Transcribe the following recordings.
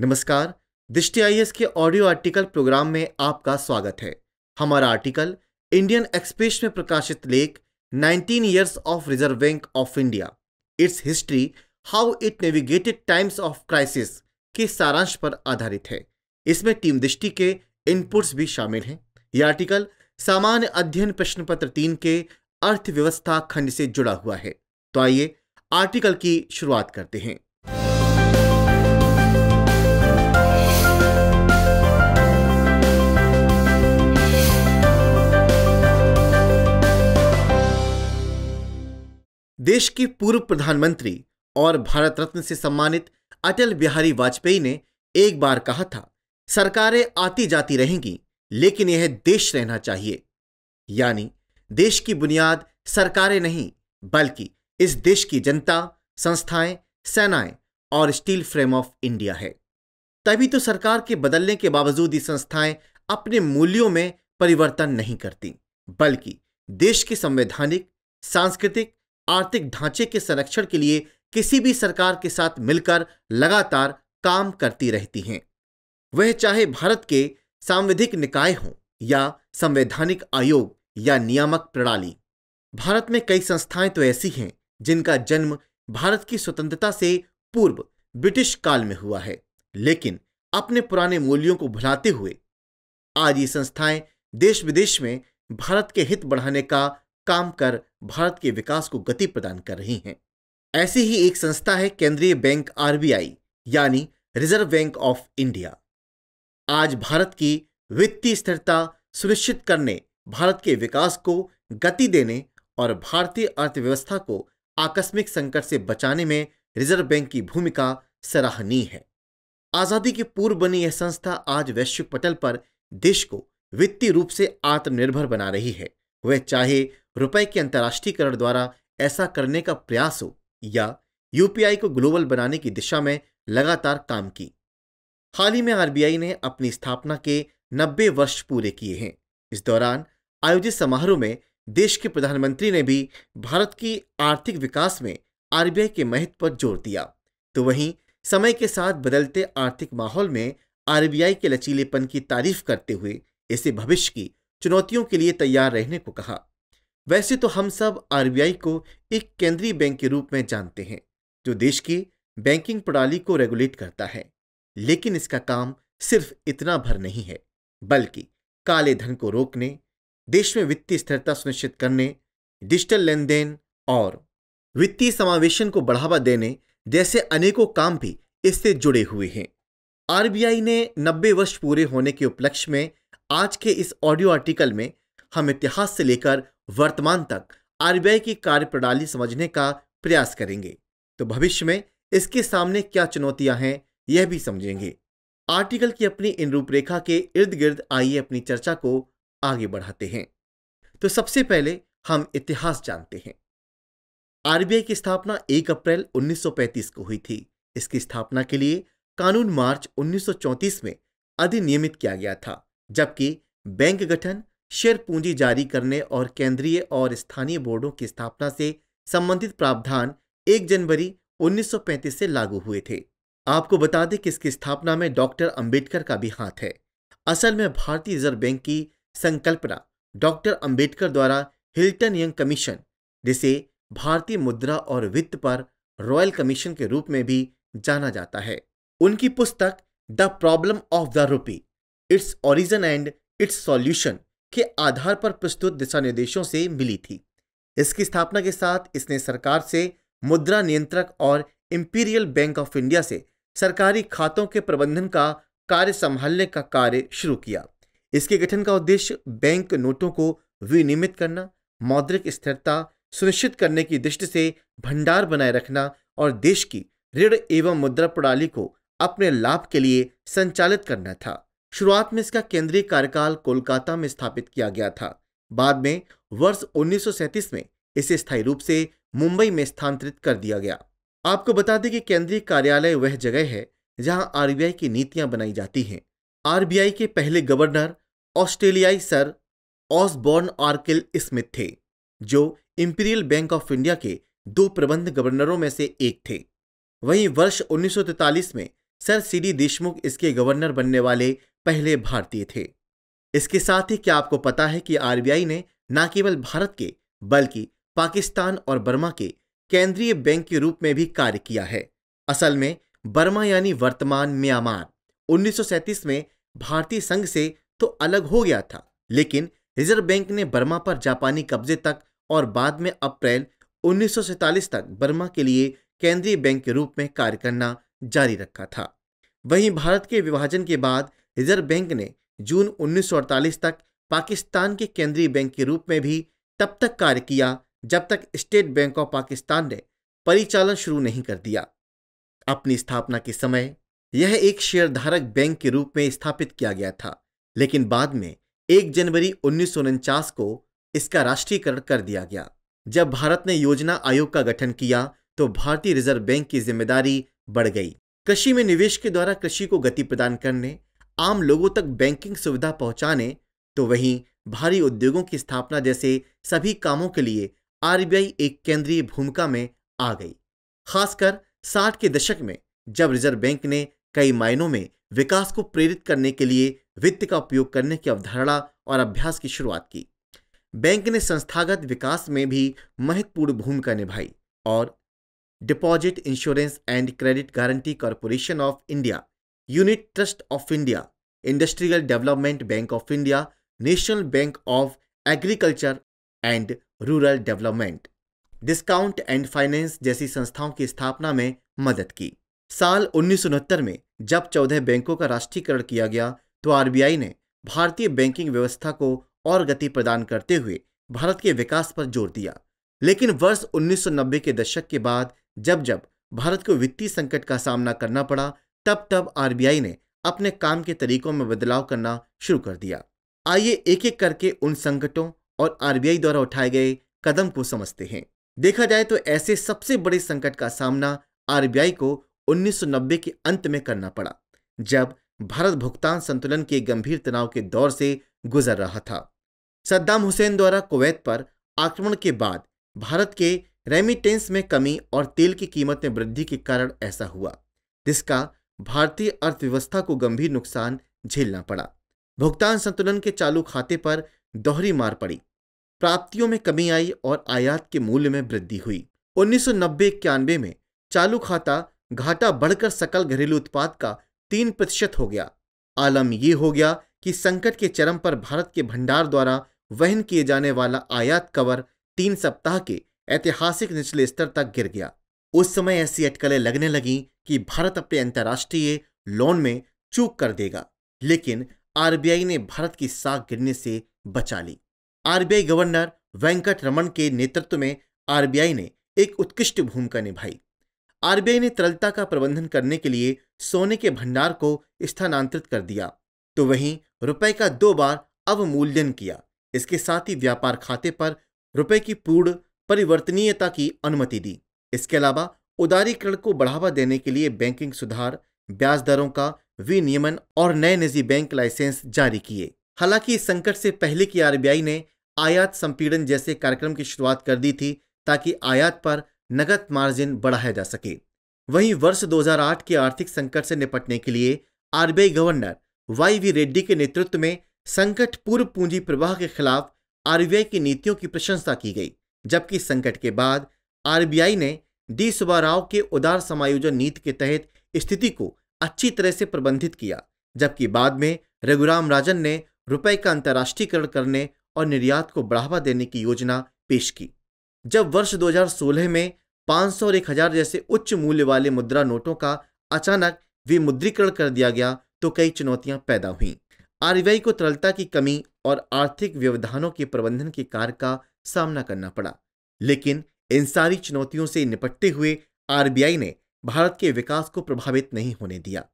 नमस्कार दृष्टि आई के ऑडियो आर्टिकल प्रोग्राम में आपका स्वागत है हमारा आर्टिकल इंडियन एक्सप्रेस में प्रकाशित लेख 19 years of Reserve Bank of India its history how it navigated times of crisis के सारांश पर आधारित है इसमें टीम दृष्टि के इनपुट्स भी शामिल हैं यह आर्टिकल सामान्य अध्ययन प्रश्न पत्र तीन के अर्थव्यवस्था खंड से जुड़ा हुआ है तो आइए आर्टिकल की शुरुआत करते हैं देश के पूर्व प्रधानमंत्री और भारत रत्न से सम्मानित अटल बिहारी वाजपेयी ने एक बार कहा था सरकारें आती जाती रहेंगी लेकिन यह देश रहना चाहिए यानी देश की बुनियाद सरकारें नहीं बल्कि इस देश की जनता संस्थाएं सेनाएं और स्टील फ्रेम ऑफ इंडिया है तभी तो सरकार के बदलने के बावजूद ये संस्थाएं अपने मूल्यों में परिवर्तन नहीं करती बल्कि देश के संवैधानिक सांस्कृतिक आर्थिक ढांचे के संरक्षण के लिए किसी भी सरकार के साथ मिलकर लगातार काम करती रहती हैं वह चाहे भारत के सांविधिक निकाय हों या संवैधानिक आयोग या नियामक प्रणाली भारत में कई संस्थाएं तो ऐसी हैं जिनका जन्म भारत की स्वतंत्रता से पूर्व ब्रिटिश काल में हुआ है लेकिन अपने पुराने मूल्यों को भुलाते हुए आज ये संस्थाएं देश विदेश में भारत के हित बढ़ाने का काम कर भारत के विकास को गति प्रदान कर रही हैं ऐसी ही एक संस्था है केंद्रीय बैंक आरबीआई यानी रिजर्व बैंक ऑफ इंडिया आज भारत की वित्तीय स्थिरता सुनिश्चित करने भारत के विकास को गति देने और भारतीय अर्थव्यवस्था को आकस्मिक संकट से बचाने में रिजर्व बैंक की भूमिका सराहनीय है आजादी के पूर्व बनी यह संस्था आज वैश्विक पटल पर देश को वित्तीय रूप से आत्मनिर्भर बना रही है वह चाहे रुपए के अंतर्राष्ट्रीयकरण द्वारा ऐसा करने का प्रयास हो या यूपीआई को ग्लोबल बनाने की दिशा में लगातार काम की हाल ही में आरबीआई ने अपनी स्थापना के 90 वर्ष पूरे किए हैं इस दौरान आयोजित समारोह में देश के प्रधानमंत्री ने भी भारत की आर्थिक विकास में आरबीआई के महत्व पर जोर दिया तो वहीं समय के साथ बदलते आर्थिक माहौल में आरबीआई के लचीलेपन की तारीफ करते हुए इसे भविष्य की चुनौतियों के लिए तैयार रहने को कहा वैसे तो हम सब आरबीआई को एक केंद्रीय बैंक के रूप में जानते हैं जो देश की बैंकिंग प्रणाली को रेगुलेट करता है लेकिन इसका काम सिर्फ इतना भर नहीं है बल्कि काले धन को रोकने देश में वित्तीय स्थिरता सुनिश्चित करने डिजिटल लेन देन और वित्तीय समावेशन को बढ़ावा देने जैसे अनेकों काम भी इससे जुड़े हुए हैं आरबीआई ने 90 वर्ष पूरे होने के उपलक्ष्य में आज के इस ऑडियो आर्टिकल में हम इतिहास से लेकर वर्तमान तक आरबीआई की कार्यप्रणाली समझने का प्रयास करेंगे तो भविष्य में इसके सामने क्या चुनौतियां हैं यह भी समझेंगे आर्टिकल की अपनी इन रूपरेखा के इर्द गिर्द आइए अपनी चर्चा को आगे बढ़ाते हैं तो सबसे पहले हम इतिहास जानते हैं आरबीआई की स्थापना 1 अप्रैल 1935 को हुई थी इसकी स्थापना के लिए कानून मार्च 1934 में अधिनियमित किया गया था जबकि बैंक गठन शेयर पूंजी जारी करने और केंद्रीय और स्थानीय बोर्डों की स्थापना से संबंधित प्रावधान 1 जनवरी 1935 से लागू हुए थे आपको बता दें कि इसकी स्थापना में डॉक्टर अंबेडकर का भी हाथ है असल में भारतीय रिजर्व बैंक की संकल्पना डॉक्टर अंबेडकर द्वारा हिल्टन यंग कमीशन जिसे भारतीय मुद्रा और वित्त पर रॉयल कमीशन के रूप में भी जाना जाता है उनकी पुस्तक the problem of the rupee its origin and its solution के आधार पर प्रस्तुत दिशा निर्देशों से मिली थी इसकी स्थापना के साथ इसने सरकार से मुद्रा नियंत्रक और इंपीरियल बैंक ऑफ इंडिया से सरकारी खातों के प्रबंधन का कार्य संभालने का कार्य शुरू किया इसके गठन का उद्देश्य बैंक नोटों को विनियमित करना मौद्रिक स्थिरता सुनिश्चित करने की दृष्टि से भंडार बनाए रखना और देश की ऋण एवं मुद्रा प्रणाली को अपने लाभ के लिए संचालित करना था शुरुआत में इसका केंद्रीय कार्यकाल कोलकाता में स्थापित किया गया था बाद में वर्ष 1937 में इसे स्थायी रूप से मुंबई में स्थानांतरित कर दिया गया आपको बता दें कि केंद्रीय कार्यालय वह जगह है जहां आरबीआई की नीतियां बनाई जाती हैं आरबीआई के पहले गवर्नर ऑस्ट्रेलियाई सर ऑसबॉर्न आर्किल स्मिथ थे जो इंपीरियल बैंक ऑफ इंडिया के दो प्रबंध गवर्नरों में से एक थे वहीं वर्ष उन्नीस में सर सी डी देशमुख इसके गवर्नर बनने वाले पहले भारतीय थे इसके साथ ही क्या आपको पता है कि आरबीआई ने न केवल भारत के बल्कि पाकिस्तान और बर्मा के केंद्रीय बैंक के रूप में भी कार्य किया है असल में बर्मा यानी वर्तमान म्यांमार 1937 में भारतीय संघ से तो अलग हो गया था लेकिन रिजर्व बैंक ने बर्मा पर जापानी कब्जे तक और बाद में अप्रैल 1947 तक बर्मा के लिए केंद्रीय बैंक के रूप में कार्य करना जारी रखा था वहीं भारत के विभाजन के बाद रिजर्व बैंक ने जून 1948 तक पाकिस्तान के केंद्रीय बैंक के रूप में भी तब तक कार्य किया जब तक स्टेट बैंक ऑफ पाकिस्तान ने परिचालन शुरू नहीं कर दिया अपनी स्थापना के समय यह एक शेयरधारक बैंक के रूप में स्थापित किया गया था लेकिन बाद में एक जनवरी उन्नीस को इसका राष्ट्रीयकरण कर दिया गया जब भारत ने योजना आयोग का गठन किया तो भारतीय रिजर्व बैंक की जिम्मेदारी बढ़ गई कृषि में निवेश के द्वारा कृषि को गति प्रदान करने आम लोगों तक बैंकिंग सुविधा पहुंचाने तो वहीं भारी उद्योगों की स्थापना जैसे सभी कामों के लिए आरबीआई एक केंद्रीय भूमिका में आ गई खासकर साठ के दशक में जब रिजर्व बैंक ने कई मायनों में विकास को प्रेरित करने के लिए वित्त का उपयोग करने की अवधारणा और अभ्यास की शुरुआत की बैंक ने संस्थागत विकास में भी महत्वपूर्ण भूमिका निभाई और deposit insurance and credit guarantee corporation of India unit trust of India industrial development bank of India national bank of agriculture and rural development discount and finance जैसी संस्थाओं की स्थापना में मदद की साल उन्नीस में जब चौदह बैंकों का राष्ट्रीयकरण किया गया तो आरबीआई ने भारतीय बैंकिंग व्यवस्था को और गति प्रदान करते हुए भारत के विकास पर जोर दिया लेकिन वर्ष 1990 के दशक के बाद जब जब भारत को वित्तीय संकट का सामना करना पड़ा तब तब आरबीआई ने अपने काम के तरीकों में बदलाव करना शुरू कर दिया आइए एक एक करके उन संकटों और आरबीआई द्वारा उठाए गए कदम को समझते हैं देखा जाए तो ऐसे सबसे बड़े संकट का सामना आरबीआई को 1990 के अंत में करना पड़ा जब भारत भुगतान संतुलन के गंभीर तनाव के दौर से गुजर रहा था सद्दाम हुसैन द्वारा कुवैत पर आक्रमण के बाद भारत के रेमिटेंस में कमी और तेल की कीमत में वृद्धि के कारण ऐसा हुआ जिसका भारतीय अर्थव्यवस्था को गंभीर नुकसान झेलना पड़ा भुगतान संतुलन के चालू खाते पर दोहरी मार पड़ी प्राप्तियों में कमी आई और आयात के मूल्य में वृद्धि हुई उन्नीस सौ में चालू खाता घाटा बढ़कर सकल घरेलू उत्पाद का तीन प्रतिशत हो गया आलम यह हो गया कि संकट के चरम पर भारत के भंडार द्वारा वहन किए जाने वाला आयात कवर तीन सप्ताह के ऐतिहासिक निचले स्तर तक गिर गया उस समय ऐसी अटकलें लगने लगीं कि भारत अपने अंतर्राष्ट्रीय लोन में चूक कर देगा लेकिन आरबीआई ने भारत की साख गिरने से बचा ली आरबीआई गवर्नर वेंकट रमन के नेतृत्व में आरबीआई ने एक उत्कृष्ट भूमिका निभाई आरबीआई ने तरलता का प्रबंधन करने के लिए सोने के भंडार को स्थानांतरित कर दिया तो वहीं रुपए का दो बार अवमूल्यन किया इसके साथ ही व्यापार खाते पर रुपए की पूर्ण परिवर्तनीयता की अनुमति दी इसके अलावा उदारीकरण को बढ़ावा देने के लिए बैंकिंग सुधार ब्याज दरों का विनियमन और नए निजी बैंक लाइसेंस जारी किए हालांकि इस संकट से पहले की आरबीआई ने आयात संपीड़न जैसे कार्यक्रम की शुरुआत कर दी थी ताकि आयात पर नकद मार्जिन बढ़ाया जा सके वहीं वर्ष 2008 के आर्थिक संकट से निपटने के लिए RBI governor Y V Reddy के नेतृत्व में संकट पूर्व पूंजी प्रवाह के खिलाफ आरबीआई की नीतियों की प्रशंसा की गई जबकि संकट के बाद आरबीआई ने डी सुबा राव के उदार समायोजन नीति के तहत स्थिति को अच्छी तरह से प्रबंधित किया जबकि बाद में रघुराम राजन ने रुपए का अंतर्राष्ट्रीयकरण करने और निर्यात को बढ़ावा देने की योजना पेश की जब वर्ष 2016 में 500 और 1000 जैसे उच्च मूल्य वाले मुद्रा नोटों का अचानक विमुद्रीकरण कर दिया गया तो कई चुनौतियां पैदा हुईं आरबीआई को तरलता की कमी और आर्थिक व्यवधानों के प्रबंधन के कार्य का सामना करना पड़ा लेकिन इन सारी चुनौतियों से निपटते हुए आरबीआई ने भारत के विकास को प्रभावित नहीं होने दिया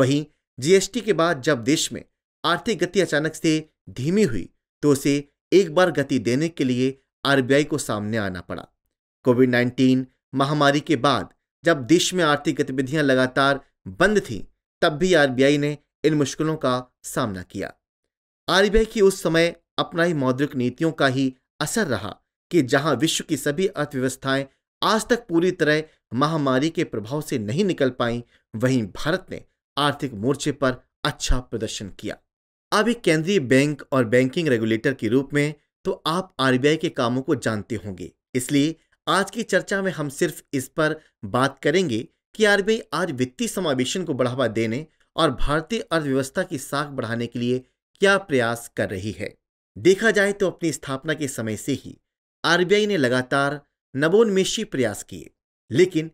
वहीं जीएसटी के बाद जब देश में आर्थिक गति अचानक से धीमी हुई तो उसे एक बार गति देने के लिए आरबीआई को सामने आना पड़ा कोविड 19 महामारी के बाद जब देश में आर्थिक गतिविधियां लगातार बंद थीं तब भी आरबीआई ने इन मुश्किलों का सामना किया आरबीआई की उस समय अपनाई मौद्रिक नीतियों का ही असर रहा कि जहां विश्व की सभी अर्थव्यवस्थाएं आज तक पूरी तरह महामारी के प्रभाव से नहीं निकल पाई वहीं भारत ने आर्थिक मोर्चे पर अच्छा प्रदर्शन किया अब एक केंद्रीय बैंक और बैंकिंग रेगुलेटर के रूप में तो आप आरबीआई के कामों को जानते होंगे इसलिए आज की चर्चा में हम सिर्फ इस पर बात करेंगे कि आरबीआई आज वित्तीय समावेशन को बढ़ावा देने और भारतीय अर्थव्यवस्था की साख बढ़ाने के लिए क्या प्रयास कर रही है देखा जाए तो अपनी स्थापना के समय से ही आरबीआई ने लगातार नवोन्मेषी प्रयास किए लेकिन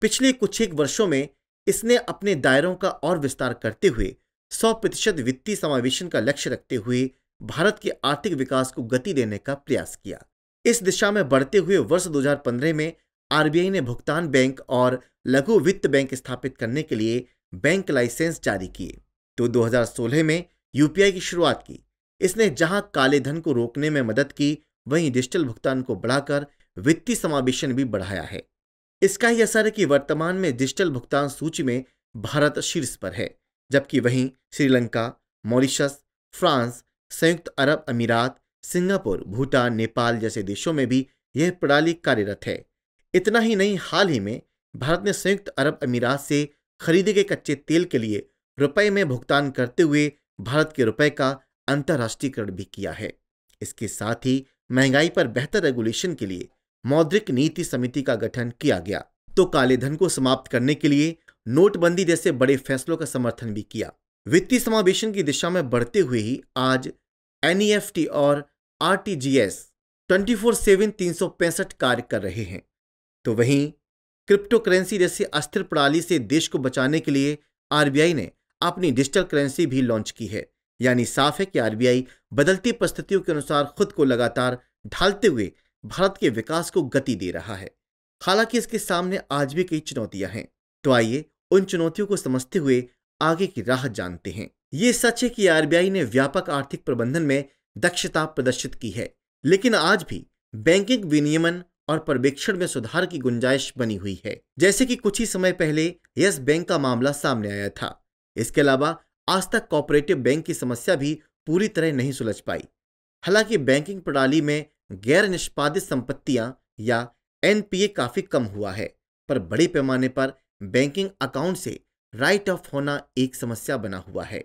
पिछले कुछ एक वर्षों में इसने अपने दायरों का और विस्तार करते हुए 100 प्रतिशत वित्तीय समावेशन का लक्ष्य रखते हुए भारत के आर्थिक विकास को गति देने का प्रयास किया इस दिशा में बढ़ते हुए वर्ष 2015 में आरबीआई ने भुगतान बैंक और लघु वित्त बैंक स्थापित करने के लिए बैंक लाइसेंस जारी किए तो 2016 में यूपीआई की शुरुआत की इसने जहां काले धन को रोकने में मदद की वहीं डिजिटल भुगतान को बढ़ाकर वित्तीय समावेशन भी बढ़ाया है इसका ही असर है कि वर्तमान में डिजिटल भुगतान सूची में भारत शीर्ष पर है जबकि वहीं श्रीलंका मॉरिशस फ्रांस संयुक्त अरब अमीरात सिंगापुर भूटान नेपाल जैसे देशों में भी यह प्रणाली कार्यरत है इतना ही नहीं हाल ही में भारत ने संयुक्त अरब अमीरात से खरीदे गए कच्चे तेल के लिए रुपए में भुगतान करते हुए भारत के रुपए का अंतर्राष्ट्रीयकरण भी किया है इसके साथ ही महंगाई पर बेहतर रेगुलेशन के लिए मौद्रिक नीति समिति का गठन किया गया तो काले धन को समाप्त करने के लिए नोटबंदी जैसे बड़े फैसलों का समर्थन भी किया वित्तीय समावेशन की दिशा में बढ़ते हुए ही आज एन e और R T G S twenty four seven तीन सौ पैंसठ कार्य कर रहे हैं तो वहीं क्रिप्टो करेंसी जैसी अस्थिर प्रणाली से देश को बचाने के लिए आरबीआई ने अपनी डिजिटल करेंसी भी लॉन्च की है यानी साफ है कि आरबीआई बदलती परिस्थितियों के अनुसार खुद को लगातार ढालते हुए भारत के विकास को गति दे रहा है हालांकि इसके सामने आज भी कई चुनौतियां हैं तो आइए उन चुनौतियों को समझते हुए आगे की राह जानते हैं ये सच है कि आरबीआई ने व्यापक आर्थिक प्रबंधन में दक्षता प्रदर्शित की है लेकिन आज भी बैंकिंग विनियमन और पर्यवेक्षण में सुधार की गुंजाइश बनी हुई है जैसे कि कुछ ही समय पहले यस बैंक का मामला सामने आया था इसके अलावा आज तक कॉपरेटिव बैंक की समस्या भी पूरी तरह नहीं सुलझ पाई हालांकि बैंकिंग प्रणाली में गैर निष्पादित संपत्तियां या एनपीए काफी कम हुआ है पर बड़े पैमाने पर बैंकिंग अकाउंट से राइट ऑफ होना एक समस्या बना हुआ है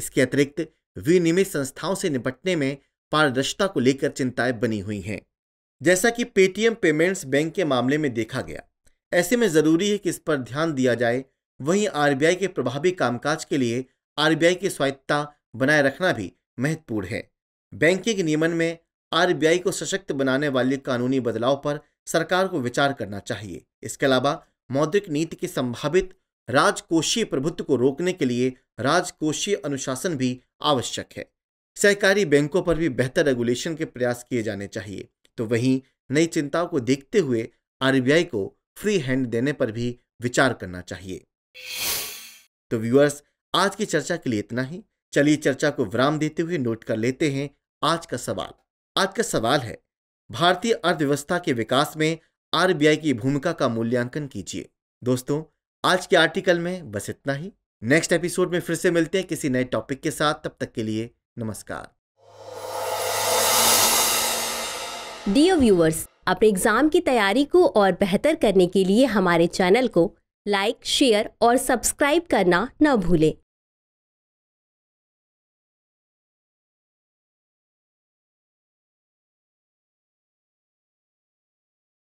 इसके अतिरिक्त विनिमित संस्थाओं से निपटने में पारदर्शिता को लेकर चिंताएं बनी हुई हैं जैसा कि पेटीएम पेमेंट्स बैंक के मामले में देखा गया ऐसे में जरूरी है कि इस पर ध्यान दिया जाए वहीं आरबीआई के प्रभावी कामकाज के लिए आरबीआई की स्वायत्ता बनाए रखना भी महत्वपूर्ण है बैंकिंग नियमन में आरबीआई को सशक्त बनाने वाले कानूनी बदलाव पर सरकार को विचार करना चाहिए इसके अलावा मौद्रिक नीति की संभावित राजकोषीय प्रभुत्व को रोकने के लिए राजकोषीय अनुशासन भी आवश्यक है सहकारी बैंकों पर भी बेहतर रेगुलेशन के प्रयास किए जाने चाहिए तो वहीं नई चिंताओं को देखते हुए आरबीआई को फ्री हैंड देने पर भी विचार करना चाहिए तो व्यूअर्स आज की चर्चा के लिए इतना ही चलिए चर्चा को विराम देते हुए नोट कर लेते हैं आज का सवाल आज का सवाल है भारतीय अर्थव्यवस्था के विकास में आरबीआई की भूमिका का मूल्यांकन कीजिए दोस्तों आज के आर्टिकल में बस इतना ही नेक्स्ट एपिसोड में फिर से मिलते हैं किसी नए टॉपिक के साथ तब तक के लिए नमस्कार डियर व्यूअर्स अपने एग्जाम की तैयारी को और बेहतर करने के लिए हमारे चैनल को लाइक शेयर और सब्सक्राइब करना न भूलें